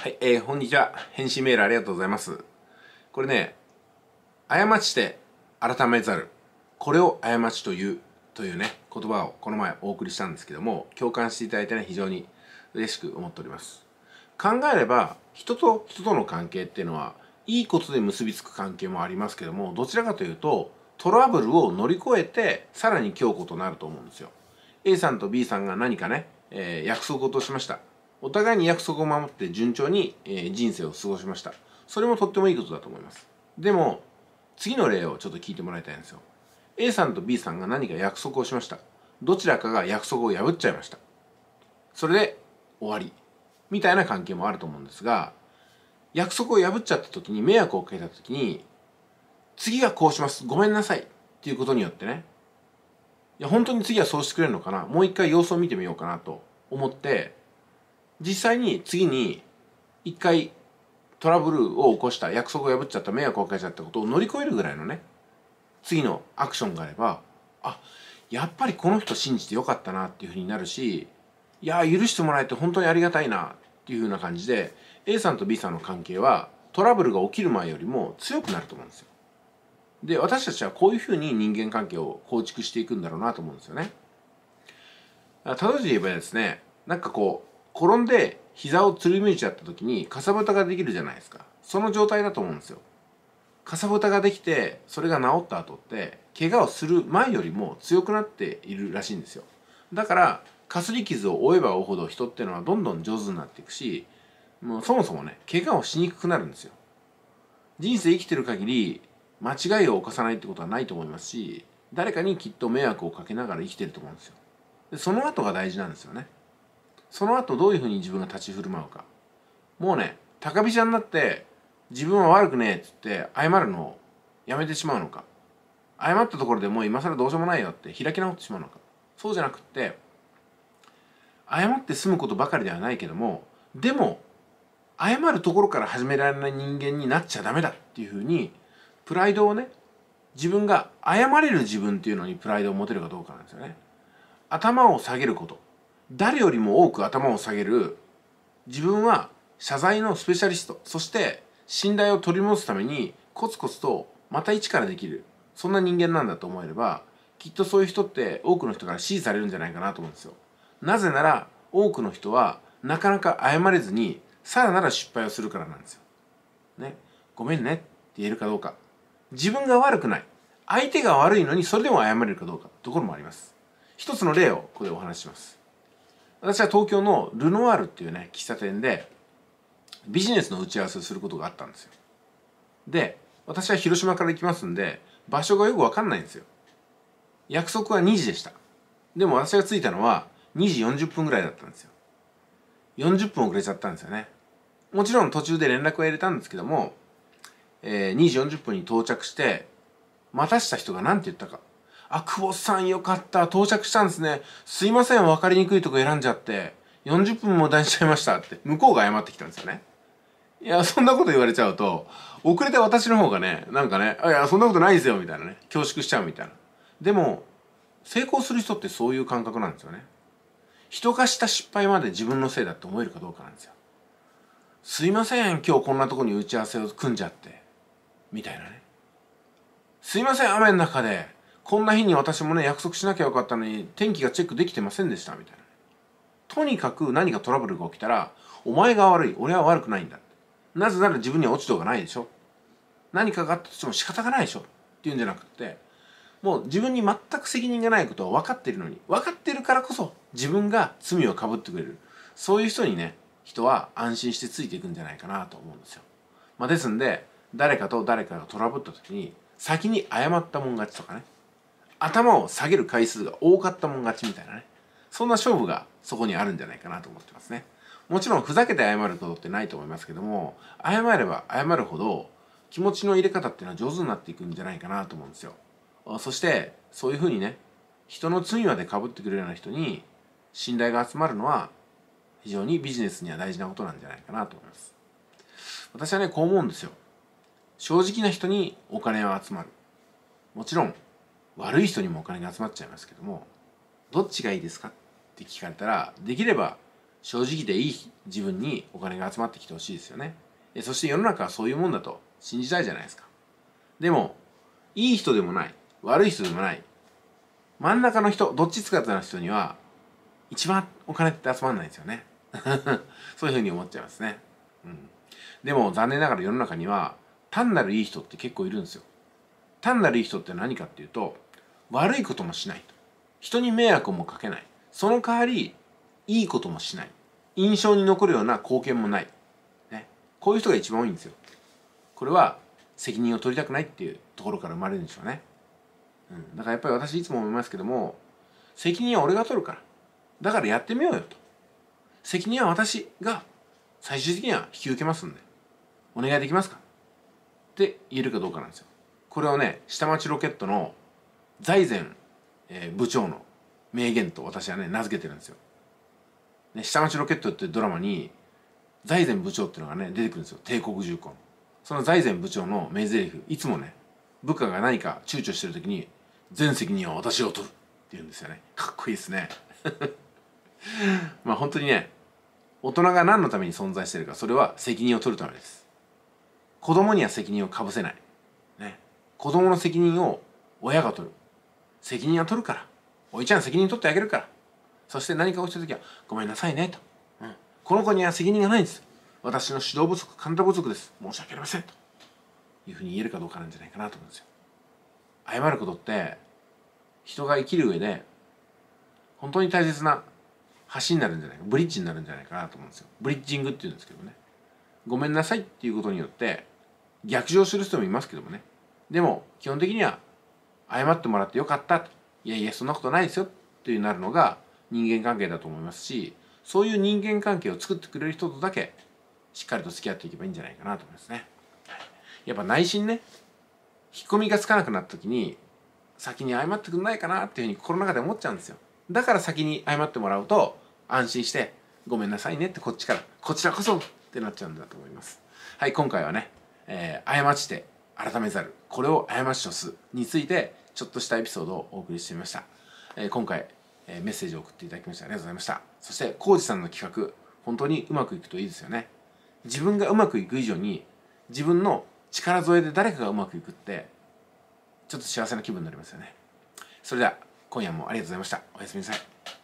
はい、えー、こんにちは。返信メールありがとうございます。これね、過ちて改めざる。これを過ちという、というね、言葉をこの前お送りしたんですけども、共感していただいてね、非常に嬉しく思っております。考えれば、人と人との関係っていうのは、いいことで結びつく関係もありますけども、どちらかというと、トラブルを乗り越えて、さらに強固となると思うんですよ。A さんと B さんが何かね、えー、約束事としました。お互いに約束を守って順調に、えー、人生を過ごしましたそれもとってもいいことだと思いますでも次の例をちょっと聞いてもらいたいんですよ A さんと B さんが何か約束をしましたどちらかが約束を破っちゃいましたそれで終わりみたいな関係もあると思うんですが約束を破っちゃった時に迷惑をかけた時に次はこうしますごめんなさいっていうことによってねいや本当に次はそうしてくれるのかなもう一回様子を見てみようかなと思って実際に次に一回トラブルを起こした約束を破っちゃった迷惑をかけちゃったことを乗り越えるぐらいのね次のアクションがあればあやっぱりこの人信じてよかったなっていうふうになるしいや許してもらえて本当にありがたいなっていうふうな感じで A さんと B さんの関係はトラブルが起きる前よりも強くなると思うんですよ。で私たちはこういうふうに人間関係を構築していくんだろうなと思うんですよね。例えば言えばですねなんかこう転んで膝をつりむいちゃった時にかさぶたができるじゃないですかその状態だと思うんですよかさぶたができてそれが治った後って怪我をする前よりも強くなっているらしいんですよだからかすり傷を負えば負うほど人っていうのはどんどん上手になっていくしもうそもそもね怪我をしにくくなるんですよ人生生きてる限り間違いを犯さないってことはないと思いますし誰かにきっと迷惑をかけながら生きてると思うんですよでその後が大事なんですよねその後どういうふうに自分が立ち振る舞うかもうね高飛車になって自分は悪くねえっつって謝るのをやめてしまうのか謝ったところでもう今更どうしようもないよって開き直ってしまうのかそうじゃなくって謝って済むことばかりではないけどもでも謝るところから始められない人間になっちゃダメだっていうふうにプライドをね自分が謝れる自分っていうのにプライドを持てるかどうかなんですよね頭を下げること誰よりも多く頭を下げる自分は謝罪のスペシャリストそして信頼を取り戻すためにコツコツとまた一からできるそんな人間なんだと思えればきっとそういう人って多くの人から支持されるんじゃないかなと思うんですよなぜなら多くの人はなかなか謝れずにさらなら失敗をするからなんですよねごめんねって言えるかどうか自分が悪くない相手が悪いのにそれでも謝れるかどうかところもあります一つの例をここでお話しします私は東京のルノワールっていうね喫茶店でビジネスの打ち合わせをすることがあったんですよで私は広島から行きますんで場所がよく分かんないんですよ約束は2時でしたでも私が着いたのは2時40分ぐらいだったんですよ40分遅れちゃったんですよねもちろん途中で連絡は入れたんですけども、えー、2時40分に到着して待たした人が何て言ったかあ、久保さんよかった。到着したんですね。すいません、わかりにくいとこ選んじゃって。40分も出しちゃいましたって、向こうが謝ってきたんですよね。いや、そんなこと言われちゃうと、遅れて私の方がね、なんかね、いや、そんなことないですよ、みたいなね。恐縮しちゃうみたいな。でも、成功する人ってそういう感覚なんですよね。人がした失敗まで自分のせいだって思えるかどうかなんですよ。すいません、今日こんなとこに打ち合わせを組んじゃって。みたいなね。すいません、雨の中でこんな日に私もね約束しなきゃよかったのに天気がチェックできてませんでしたみたいなとにかく何かトラブルが起きたらお前が悪い俺は悪くないんだなぜなら自分には落ち度がないでしょ何かがあったとしても仕方がないでしょっていうんじゃなくてもう自分に全く責任がないことは分かってるのに分かってるからこそ自分が罪をかぶってくれるそういう人にね人は安心してついていくんじゃないかなと思うんですよ、まあ、ですんで誰かと誰かがトラブった時に先に謝ったもん勝ちとかね頭を下げる回数が多かったもん勝ちみたいなねそんな勝負がそこにあるんじゃないかなと思ってますねもちろんふざけて謝ることってないと思いますけども謝れば謝るほど気持ちの入れ方っていうのは上手になっていくんじゃないかなと思うんですよそしてそういうふうにね人の罪までかぶってくれるような人に信頼が集まるのは非常にビジネスには大事なことなんじゃないかなと思います私はねこう思うんですよ正直な人にお金は集まるもちろん悪い人にもお金が集まっちゃいますけどもどっちがいいですかって聞かれたらできれば正直でいい自分にお金が集まってきてほしいですよねそして世の中はそういうもんだと信じたいじゃないですかでもいい人でもない悪い人でもない真ん中の人どっちつかずの人には一番お金って集まんないですよね そういうふうに思っちゃいますね、うん、でも残念ながら世の中には単なるいい人って結構いるんですよ単なるいい人って何かっていうと悪いこともしない人に迷惑もかけないその代わりいいこともしない印象に残るような貢献もない、ね、こういう人が一番多いんですよこれは責任を取りたくないっていうところから生まれるんでしょうね、うん、だからやっぱり私いつも思いますけども責任は俺が取るからだからやってみようよと責任は私が最終的には引き受けますんでお願いできますかって言えるかどうかなんですよこれをね下町ロケットの財前、え部長の名言と私はね名付けてるんですよ。ね、下町ロケットっていうドラマに財前部長っていうのがね出てくるんですよ帝国重工の。その財前部長の名台詞いつもね部下が何か躊躇してる時に「全責任は私を取る」って言うんですよね。かっこいいですね。まあ本当にね大人が何のために存在してるかそれは責任を取るためです。子供には責任をかぶせない。ね、子供の責任を親が取る責任は取るからおいちゃん責任取ってあげるからそして何か起きた時はごめんなさいねと、うん、この子には責任がないんです私の指導不足監督不足です申し訳ありませんというふうに言えるかどうかなんじゃないかなと思うんですよ謝ることって人が生きる上で本当に大切な橋になるんじゃないかブリッジになるんじゃないかなと思うんですよブリッジングっていうんですけどねごめんなさいっていうことによって逆上する人もいますけどもねでも基本的には謝ってもらってよかったいやいやそんなことないですよっていうなるのが人間関係だと思いますしそういう人間関係を作ってくれる人とだけしっかりと付き合っていけばいいんじゃないかなと思いますね。やっぱ内心ね引っ込みがつかなくなった時に先に謝ってくんないかなっていうふうに心の中で思っちゃうんですよ。だから先に謝ってもらうと安心してごめんなさいねってこっちからこちらこそってなっちゃうんだと思います。はい今回はね、えー、過ちて改めざるこれを過ちとすについてちょっとしたエピソードをお送りしてみました、えー、今回、えー、メッセージを送っていただきましてありがとうございましたそして浩二さんの企画本当にうまくいくといいですよね自分がうまくいく以上に自分の力添えで誰かがうまくいくってちょっと幸せな気分になりますよねそれでは今夜もありがとうございましたおやすみなさい